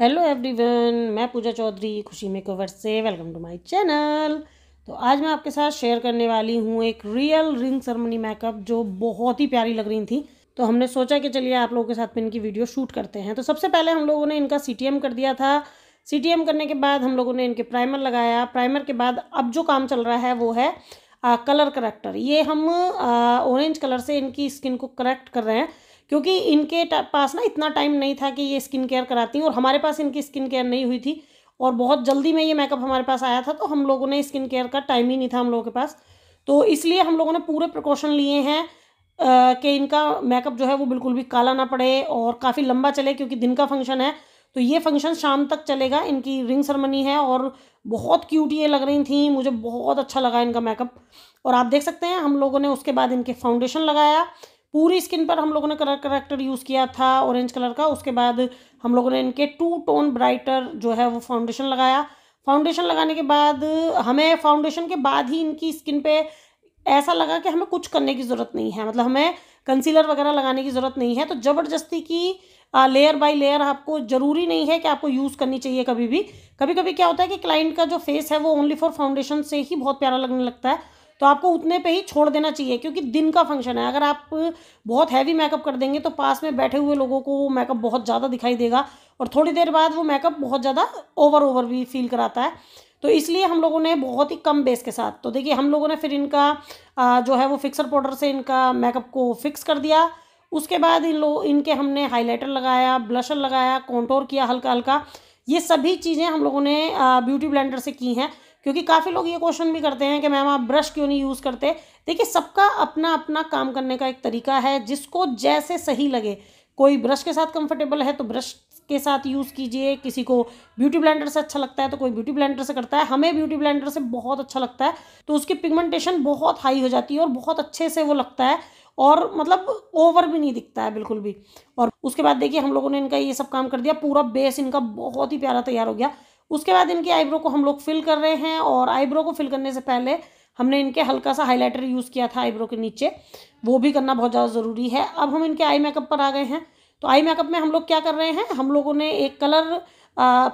hello everyone मैं पूजा चौधरी खुशी makeover से वेलकम टू माय चैनल तो आज मैं आपके साथ शेयर करने वाली हूँ एक रियल रिंग सेरेमनी मेकअप जो बहुत ही प्यारी लग रही थी तो हमने सोचा कि चलिए आप लोगों के साथ में इनकी वीडियो शूट करते हैं तो सबसे पहले हम लोगों ने इनका सी कर दिया था सी करने के बाद हम लोगों ने इनके प्राइमर लगाया प्राइमर के बाद अब जो काम चल रहा है वो है आ, कलर करेक्टर ये हम ऑरेंज कलर से इनकी स्किन को करेक्ट कर रहे हैं क्योंकि इनके पास ना इतना टाइम नहीं था कि ये स्किन केयर कराती हैं और हमारे पास इनकी स्किन केयर नहीं हुई थी और बहुत जल्दी में ये मेकअप हमारे पास आया था तो हम लोगों ने स्किन केयर का टाइम ही नहीं था हम लोगों के पास तो इसलिए हम लोगों ने पूरे प्रिकॉशन लिए हैं कि इनका मेकअप जो है वो बिल्कुल भी काला ना पड़े और काफ़ी लंबा चले क्योंकि दिन का फंक्शन है तो ये फंक्शन शाम तक चलेगा इनकी रिंग सरमनी है और बहुत क्यूट ये लग रही थी मुझे बहुत अच्छा लगा इनका मेकअप और आप देख सकते हैं हम लोगों ने उसके बाद इनके फाउंडेशन लगाया पूरी स्किन पर हम लोगों ने कलर करेक्टर यूज़ किया था ऑरेंज कलर का उसके बाद हम लोगों ने इनके टू टोन ब्राइटर जो है वो फाउंडेशन लगाया फाउंडेशन लगाने के बाद हमें फाउंडेशन के बाद ही इनकी स्किन पे ऐसा लगा कि हमें कुछ करने की ज़रूरत नहीं है मतलब हमें कंसीलर वगैरह लगाने की ज़रूरत नहीं है तो ज़बरदस्ती की लेयर बाय लेयर आपको ज़रूरी नहीं है कि आपको यूज़ करनी चाहिए कभी भी कभी कभी क्या होता है कि क्लाइंट का जो फेस है वो ओनली फॉर फाउंडेशन से ही बहुत प्यारा लगने लगता है तो आपको उतने पे ही छोड़ देना चाहिए क्योंकि दिन का फंक्शन है अगर आप बहुत हैवी मेकअप कर देंगे तो पास में बैठे हुए लोगों को वो मेकअप बहुत ज़्यादा दिखाई देगा और थोड़ी देर बाद वो मेकअप बहुत ज़्यादा ओवर ओवर भी फील कराता है तो इसलिए हम लोगों ने बहुत ही कम बेस के साथ तो देखिए हम लोगों ने फिर इनका जो है वो फिक्सर पाउडर से इनका मेकअप को फिक्स कर दिया उसके बाद इन लोग इनके हमने हाइलाइटर लगाया ब्लशर लगाया कॉन्टोर किया हल्का हल्का ये सभी चीज़ें हम लोगों ने ब्यूटी ब्लेंडर से की हैं क्योंकि काफ़ी लोग ये क्वेश्चन भी करते हैं कि मैम आप ब्रश क्यों नहीं यूज़ करते देखिए सबका अपना अपना काम करने का एक तरीका है जिसको जैसे सही लगे कोई ब्रश के साथ कंफर्टेबल है तो ब्रश के साथ यूज़ कीजिए किसी को ब्यूटी ब्लेंडर से अच्छा लगता है तो कोई ब्यूटी ब्लेंडर से करता है हमें ब्यूटी ब्लेंडर से बहुत अच्छा लगता है तो उसकी पिगमेंटेशन बहुत हाई हो जाती है और बहुत अच्छे से वो लगता है और मतलब ओवर भी नहीं दिखता है बिल्कुल भी और उसके बाद देखिए हम लोगों ने इनका ये सब काम कर दिया पूरा बेस इनका बहुत ही प्यारा तैयार हो गया उसके बाद इनके आईब्रो को हम लोग फिल कर रहे हैं और आईब्रो को फिल करने से पहले हमने इनके हल्का सा हाईलाइटर यूज़ किया था आईब्रो के नीचे वो भी करना बहुत ज़्यादा ज़रूरी है अब हम इनके आई मेकअप पर आ गए हैं तो आई मेकअप में हम लोग क्या कर रहे हैं हम लोगों ने एक कलर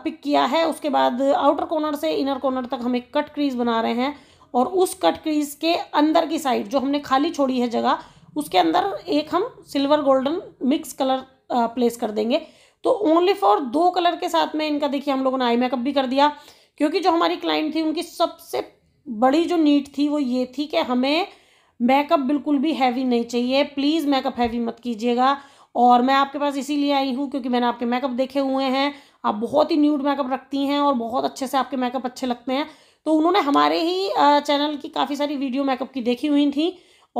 पिक किया है उसके बाद आउटर कॉर्नर से इनर कॉर्नर तक हम एक कट क्रीज बना रहे हैं और उस कट क्रीज के अंदर की साइड जो हमने खाली छोड़ी है जगह उसके अंदर एक हम silver golden mix colour place कर देंगे तो ओनली फॉर दो कलर के साथ में इनका देखिए हम लोगों ने आई मेकअप भी कर दिया क्योंकि जो हमारी क्लाइंट थी उनकी सबसे बड़ी जो नीट थी वो ये थी कि हमें मेकअप बिल्कुल भी हैवी नहीं चाहिए प्लीज़ मेकअप हैवी मत कीजिएगा और मैं आपके पास इसीलिए आई हूँ क्योंकि मैंने आपके मेकअप देखे हुए हैं आप बहुत ही न्यूड मेकअप रखती हैं और बहुत अच्छे से आपके मेकअप अच्छे लगते हैं तो उन्होंने हमारे ही चैनल की काफ़ी सारी वीडियो मेकअप की देखी हुई थी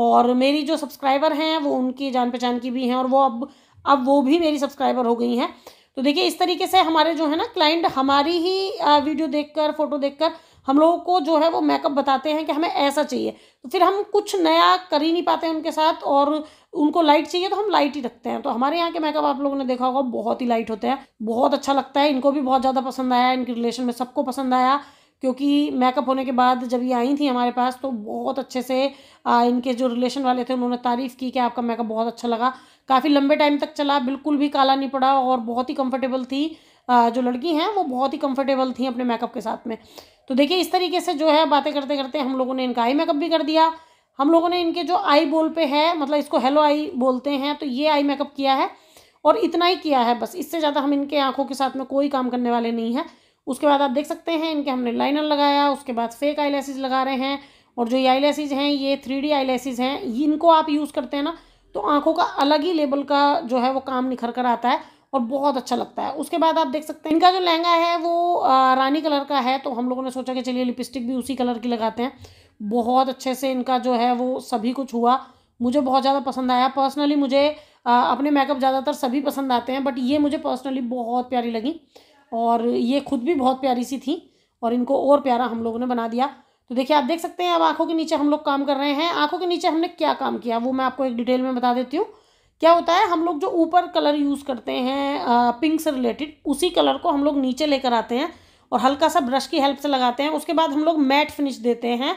और मेरी जो सब्सक्राइबर हैं वो उनकी जान पहचान की भी हैं और वो अब अब वो भी मेरी सब्सक्राइबर हो गई हैं तो देखिए इस तरीके से हमारे जो है ना क्लाइंट हमारी ही वीडियो देखकर फोटो देखकर हम लोगों को जो है वो मेकअप बताते हैं कि हमें ऐसा चाहिए तो फिर हम कुछ नया कर ही नहीं पाते उनके साथ और उनको लाइट चाहिए तो हम लाइट ही रखते हैं तो हमारे यहाँ के मेकअप आप लोगों ने देखा होगा बहुत ही लाइट होते हैं बहुत अच्छा लगता है इनको भी बहुत ज़्यादा पसंद आया इनके रिलेशन में सबको पसंद आया क्योंकि मेकअप होने के बाद जब ये आई थी हमारे पास तो बहुत अच्छे से आ, इनके जो रिलेशन वाले थे उन्होंने तारीफ़ की कि आपका मेकअप बहुत अच्छा लगा काफ़ी लंबे टाइम तक चला बिल्कुल भी काला नहीं पड़ा और बहुत ही कंफर्टेबल थी आ, जो लड़की हैं वो बहुत ही कंफर्टेबल थी अपने मेकअप के साथ में तो देखिए इस तरीके से जो है बातें करते करते हम लोगों ने इनका आई मेकअप भी कर दिया हम लोगों ने इनके जो आई बोल पे है मतलब इसको हेलो आई बोलते हैं तो ये आई मेकअप किया है और इतना ही किया है बस इससे ज़्यादा हम इनके आँखों के साथ में कोई काम करने वाले नहीं हैं उसके बाद आप देख सकते हैं इनके हमने लाइनर लगाया उसके बाद फेक आई लगा रहे हैं और जो ये आई हैं ये थ्री डी आई हैं इनको आप यूज़ करते हैं ना तो आँखों का अलग ही लेवल का जो है वो काम निखर कर आता है और बहुत अच्छा लगता है उसके बाद आप देख सकते हैं इनका जो लहंगा है वो रानी कलर का है तो हम लोगों ने सोचा कि चलिए लिपस्टिक भी उसी कलर की लगाते हैं बहुत अच्छे से इनका जो है वो सभी कुछ हुआ मुझे बहुत ज़्यादा पसंद आया पर्सनली मुझे अपने मेकअप ज़्यादातर सभी पसंद आते हैं बट ये मुझे पर्सनली बहुत प्यारी लगी और ये खुद भी बहुत प्यारी सी थी और इनको और प्यारा हम लोगों ने बना दिया तो देखिए आप देख सकते हैं अब आंखों के नीचे हम लोग काम कर रहे हैं आंखों के नीचे हमने क्या काम किया वो मैं आपको एक डिटेल में बता देती हूँ क्या होता है हम लोग जो ऊपर कलर यूज़ करते हैं पिंक से रिलेटेड उसी कलर को हम लोग नीचे लेकर आते हैं और हल्का सा ब्रश की हेल्प से लगाते हैं उसके बाद हम लोग मैट फिनिश देते हैं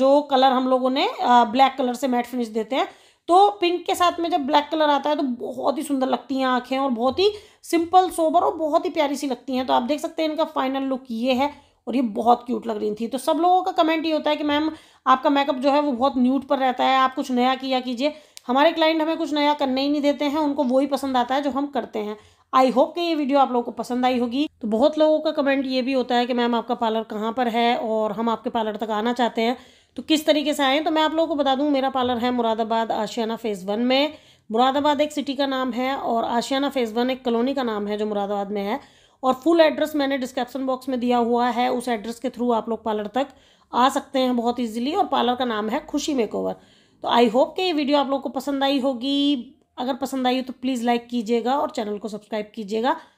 जो कलर हम लोगों ने ब्लैक कलर से मैट फिनिश देते हैं तो पिंक के साथ में जब ब्लैक कलर आता है तो बहुत ही सुंदर लगती हैं आँखें और बहुत ही सिंपल सोबर और बहुत ही प्यारी सी लगती हैं तो आप देख सकते हैं इनका फाइनल लुक ये है और ये बहुत क्यूट लग रही थी तो सब लोगों का कमेंट ये होता है कि मैम आपका मेकअप जो है वो बहुत न्यूट पर रहता है आप कुछ नया किया कीजिए हमारे क्लाइंट हमें कुछ नया करने ही नहीं देते हैं उनको वो ही पसंद आता है जो हम करते हैं आई होप कि ये वीडियो आप लोगों को पसंद आई होगी तो बहुत लोगों का कमेंट ये भी होता है कि मैम आपका पार्लर कहाँ पर है और हम आपके पार्लर तक आना चाहते हैं तो किस तरीके से आएँ तो मैं आप लोगों को बता दूँ मेरा पार्लर है मुरादाबाद आशियाना फ़ेज़ वन में मुरादाबाद एक सिटी का नाम है और आशियाना फ़ेज़ वन एक कॉलोनी का नाम है जो मुरादाबाद में है और फुल एड्रेस मैंने डिस्क्रिप्शन बॉक्स में दिया हुआ है उस एड्रेस के थ्रू आप लोग पार्लर तक आ सकते हैं बहुत ईजिली और पार्लर का नाम है खुशी मेकओवर तो आई होप कि ये वीडियो आप लोग को पसंद आई होगी अगर पसंद आई हो तो प्लीज़ लाइक कीजिएगा और चैनल को सब्सक्राइब कीजिएगा